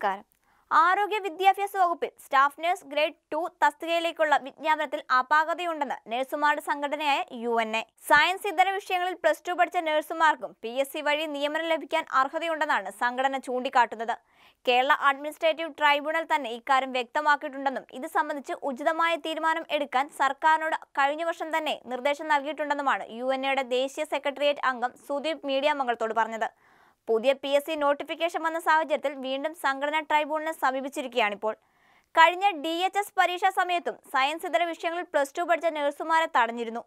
നമസ്കാരം ആരോഗ്യ വിദ്യാഭ്യാസ വകുപ്പിൽ സ്റ്റാഫ് നഴ്സ് ഗ്രേഡ് ടു തസ്തികയിലേക്കുള്ള വിജ്ഞാപനത്തിൽ അപാകതയുണ്ടെന്ന് നഴ്സുമാരുടെ സംഘടനയായ യു എൻ എ സയൻസ് ഇതര വിഷയങ്ങളിൽ പ്ലസ് ടു പഠിച്ച നഴ്സുമാർക്കും പി എസ് സി വഴി നിയമനം ലഭിക്കാൻ അർഹതയുണ്ടെന്നാണ് സംഘടന ചൂണ്ടിക്കാട്ടുന്നത് കേരള അഡ്മിനിസ്ട്രേറ്റീവ് ട്രൈബ്യൂണൽ തന്നെ ഇക്കാര്യം വ്യക്തമാക്കിയിട്ടുണ്ടെന്നും ഇത് സംബന്ധിച്ച് ഉചിതമായ തീരുമാനം എടുക്കാൻ സർക്കാരിനോട് കഴിഞ്ഞ വർഷം തന്നെ നിർദ്ദേശം നൽകിയിട്ടുണ്ടെന്നുമാണ് യു എൻ എയുടെ ദേശീയ സെക്രട്ടേറിയറ്റ് അംഗം സുദീപ് മീഡിയ മംഗളത്തോട് പറഞ്ഞത് പുതിയ പി എസ് സി നോട്ടിഫിക്കേഷൻ വന്ന സാഹചര്യത്തിൽ വീണ്ടും സംഘടനാ ട്രൈബ്യൂണലിനെ സമീപിച്ചിരിക്കുകയാണിപ്പോൾ കഴിഞ്ഞ ഡി എച്ച് എസ് പരീക്ഷാ സമയത്തും സയൻസ് ഇതര വിഷയങ്ങളിൽ പ്ലസ് ടു പഠിച്ച നഴ്സുമാരെ തടഞ്ഞിരുന്നു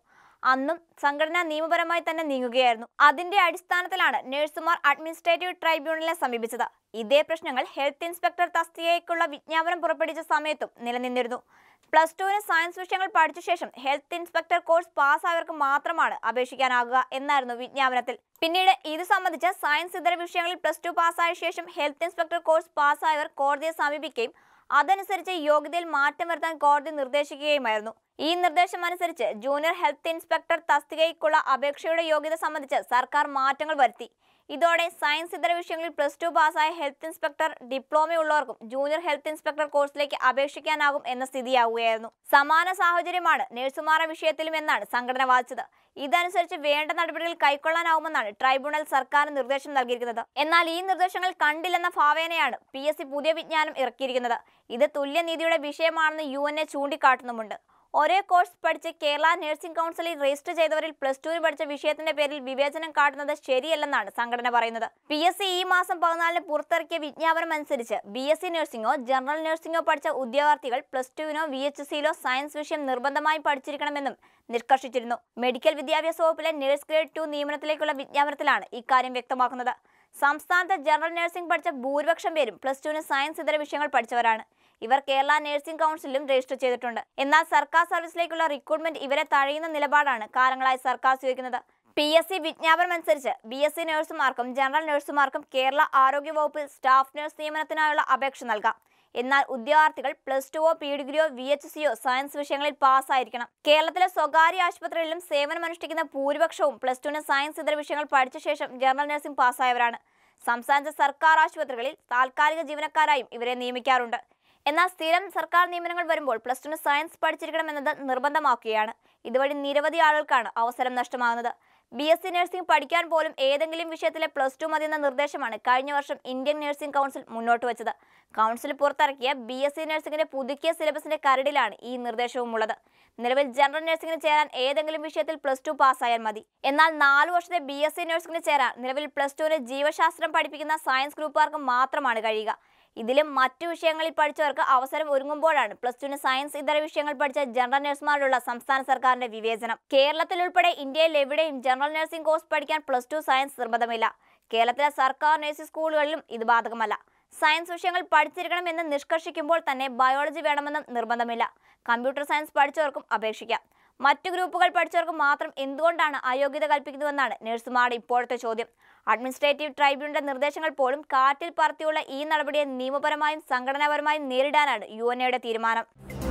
അന്നും സംഘടന നിയമപരമായി തന്നെ നീങ്ങുകയായിരുന്നു അതിന്റെ അടിസ്ഥാനത്തിലാണ് നഴ്സുമാർ അഡ്മിനിസ്ട്രേറ്റീവ് ട്രൈബ്യൂണലിനെ സമീപിച്ചത് ഇതേ പ്രശ്നങ്ങൾ ഹെൽത്ത് ഇൻസ്പെക്ടർ തസ്തികയ്ക്കുള്ള വിജ്ഞാപനം പുറപ്പെടുവിച്ച സമയത്തും നിലനിന്നിരുന്നു പ്ലസ് ടുവിന് സയൻസ് വിഷയങ്ങൾ പഠിച്ച ശേഷം ഹെൽത്ത് ഇൻസ്പെക്ടർ കോഴ്സ് പാസ്സായവർക്ക് മാത്രമാണ് അപേക്ഷിക്കാനാകുക എന്നായിരുന്നു വിജ്ഞാപനത്തിൽ പിന്നീട് ഇത് സംബന്ധിച്ച് സയൻസ് ഇതര വിഷയങ്ങളിൽ പ്ലസ് ടു പാസ്സായ ശേഷം ഹെൽത്ത് ഇൻസ്പെക്ടർ കോഴ്സ് പാസ്സായവർ കോടതിയെ സമീപിക്കുകയും അതനുസരിച്ച് യോഗ്യതയിൽ മാറ്റം വരുത്താൻ കോടതി നിർദ്ദേശിക്കുകയുമായിരുന്നു ഈ നിർദ്ദേശം അനുസരിച്ച് ജൂനിയർ ഹെൽത്ത് ഇൻസ്പെക്ടർ തസ്തികയ്ക്കുള്ള അപേക്ഷയുടെ യോഗ്യത സംബന്ധിച്ച് സർക്കാർ മാറ്റങ്ങൾ വരുത്തി ഇതോടെ സയൻസ് ഇതര വിഷയങ്ങളിൽ പ്ലസ് ടു പാസ്സായ ഹെൽത്ത് ഇൻസ്പെക്ടർ ഡിപ്ലോമയുള്ളവർക്കും ജൂനിയർ ഹെൽത്ത് ഇൻസ്പെക്ടർ കോഴ്സിലേക്ക് അപേക്ഷിക്കാനാകും എന്ന സ്ഥിതിയാവുകയായിരുന്നു സമാന സാഹചര്യമാണ് നഴ്സുമാരുടെ വിഷയത്തിലും എന്നാണ് സംഘടന വാദിച്ചത് ഇതനുസരിച്ച് വേണ്ട നടപടികൾ കൈക്കൊള്ളാനാവുമെന്നാണ് ട്രൈബ്യൂണൽ സർക്കാർ നിർദ്ദേശം നൽകിയിരിക്കുന്നത് എന്നാൽ ഈ നിർദ്ദേശങ്ങൾ കണ്ടില്ലെന്ന ഭാവേനയാണ് പി പുതിയ വിജ്ഞാനം ഇറക്കിയിരിക്കുന്നത് ഇത് തുല്യനീതിയുടെ വിഷയമാണെന്ന് യു എൻ എ ചൂണ്ടിക്കാട്ടുന്നുമുണ്ട് ഒരേ കോഴ്സ് പഠിച്ച് കേരള നഴ്സിംഗ് കൗൺസിലിൽ രജിസ്റ്റർ ചെയ്തവരിൽ പ്ലസ് ടുവിൽ പഠിച്ച വിഷയത്തിന്റെ പേരിൽ വിവേചനം കാട്ടുന്നത് ശരിയല്ലെന്നാണ് സംഘടന പറയുന്നത് പി ഈ മാസം പതിനാലിന് പുറത്തിറക്കിയ വിജ്ഞാപനം അനുസരിച്ച് ബി എസ് സി നഴ്സിംഗോ ജനറൽ നഴ്സിംഗോ പഠിച്ച ഉദ്യോഗാർത്ഥികൾ പ്ലസ് ടുവിനോ വി എച്ച് സിയിലോ സയൻസ് വിഷയം നിർബന്ധമായി പഠിച്ചിരിക്കണമെന്നും നിഷ്കർഷിച്ചിരുന്നു മെഡിക്കൽ വിദ്യാഭ്യാസ വകുപ്പിലെ നഴ്സ് ഗ്രേഡ് ടു നിയമനത്തിലേക്കുള്ള വിജ്ഞാപനത്തിലാണ് ഇക്കാര്യം വ്യക്തമാക്കുന്നത് സംസ്ഥാനത്ത് ജനറൽ നഴ്സിംഗ് പഠിച്ച ഭൂരിപക്ഷം പേരും പ്ലസ് ടുവിന് സയൻസ് ഇതര വിഷയങ്ങൾ പഠിച്ചവരാണ് ഇവർ കേരള നഴ്സിംഗ് കൗൺസിലും രജിസ്റ്റർ ചെയ്തിട്ടുണ്ട് എന്നാൽ സർക്കാർ സർവീസിലേക്കുള്ള റിക്രൂട്ട്മെന്റ് ഇവരെ തഴയുന്ന നിലപാടാണ് കാലങ്ങളായി സർക്കാർ സ്വീകരിക്കുന്നത് പി എസ് സി വിജ്ഞാപനം അനുസരിച്ച് ബി എസ് സി നഴ്സുമാർക്കും ജനറൽ നഴ്സുമാർക്കും കേരള ആരോഗ്യ വകുപ്പിൽ സ്റ്റാഫ് നഴ്സ് നിയമനത്തിനായുള്ള അപേക്ഷ നൽകാം എന്നാൽ ഉദ്യോഗാർത്ഥികൾ പ്ലസ് ടുവോ പി ഡിഗ്രിയോ വി എച്ച് സിയോ സയൻസ് വിഷയങ്ങളിൽ പാസ്സായിരിക്കണം കേരളത്തിലെ സ്വകാര്യ ആശുപത്രികളിലും സേവനമനുഷ്ഠിക്കുന്ന ഭൂരിപക്ഷവും പ്ലസ് ടുവിന് സയൻസ് ഇതര വിഷയങ്ങൾ പഠിച്ച ശേഷം ജനറൽ നഴ്സിംഗ് പാസ്സായവരാണ് സംസ്ഥാനത്തെ സർക്കാർ ആശുപത്രികളിൽ താൽക്കാലിക ജീവനക്കാരായും ഇവരെ നിയമിക്കാറുണ്ട് എന്നാൽ സ്ഥിരം സർക്കാർ നിയമനങ്ങൾ വരുമ്പോൾ പ്ലസ് ടുന് സയൻസ് പഠിച്ചിരിക്കണം എന്നത് നിർബന്ധമാക്കുകയാണ് ഇതുവഴി നിരവധി ആളുകൾക്കാണ് അവസരം നഷ്ടമാകുന്നത് ബി എസ് സി നഴ്സിംഗ് പഠിക്കാൻ പോലും ഏതെങ്കിലും വിഷയത്തിലെ പ്ലസ് ടു മതി എന്ന നിർദ്ദേശമാണ് കഴിഞ്ഞ വർഷം ഇന്ത്യൻ നഴ്സിംഗ് കൗൺസിൽ മുന്നോട്ട് വെച്ചത് കൗൺസിൽ പുറത്തിറക്കിയ ബി എസ് സി നഴ്സിംഗിന്റെ പുതുക്കിയ സിലബസിന്റെ കരടിലാണ് ഈ നിർദ്ദേശവും ഉള്ളത് നിലവിൽ ജനറൽ നഴ്സിംഗിന് ചേരാൻ ഏതെങ്കിലും വിഷയത്തിൽ പ്ലസ് ടു പാസ്സായാൽ മതി എന്നാൽ നാല് വർഷത്തെ ബി എസ് സി നഴ്സിംഗിന് ചേരാൻ നിലവിൽ പ്ലസ് ടുവിന് ജീവശാസ്ത്രം പഠിപ്പിക്കുന്ന സയൻസ് ഗ്രൂപ്പുകാർക്ക് മാത്രമാണ് കഴിയുക ഇതിലും മറ്റു വിഷയങ്ങളിൽ പഠിച്ചവർക്ക് അവസരം ഒരുങ്ങുമ്പോഴാണ് പ്ലസ് ടുവിന് സയൻസ് ഇതര വിഷയങ്ങൾ പഠിച്ച ജനറൽ നഴ്സുമാരുള്ള സംസ്ഥാന സർക്കാരിന്റെ വിവേചനം കേരളത്തിൽ ഉൾപ്പെടെ ഇന്ത്യയിൽ എവിടെയും ജനറൽ നഴ്സിംഗ് കോഴ്സ് പഠിക്കാൻ പ്ലസ് ടു സയൻസ് നിർബന്ധമില്ല കേരളത്തിലെ സർക്കാർ നഴ്സിംഗ് സ്കൂളുകളിലും ഇത് ബാധകമല്ല സയൻസ് വിഷയങ്ങൾ എന്ന് നിഷ്കർഷിക്കുമ്പോൾ തന്നെ ബയോളജി വേണമെന്നും നിർബന്ധമില്ല കമ്പ്യൂട്ടർ സയൻസ് പഠിച്ചവർക്കും അപേക്ഷിക്കാം മറ്റ് ഗ്രൂപ്പുകൾ പഠിച്ചവർക്ക് മാത്രം എന്തുകൊണ്ടാണ് അയോഗ്യത കൽപ്പിക്കുന്നതെന്നാണ് നഴ്സുമാരുടെ ഇപ്പോഴത്തെ ചോദ്യം അഡ്മിനിസ്ട്രേറ്റീവ് ട്രൈബ്യൂണലിന്റെ നിർദ്ദേശങ്ങൾ പോലും കാറ്റിൽ പറത്തിയുള്ള ഈ നടപടിയെ നിയമപരമായും സംഘടനാപരമായും നേരിടാനാണ് യു തീരുമാനം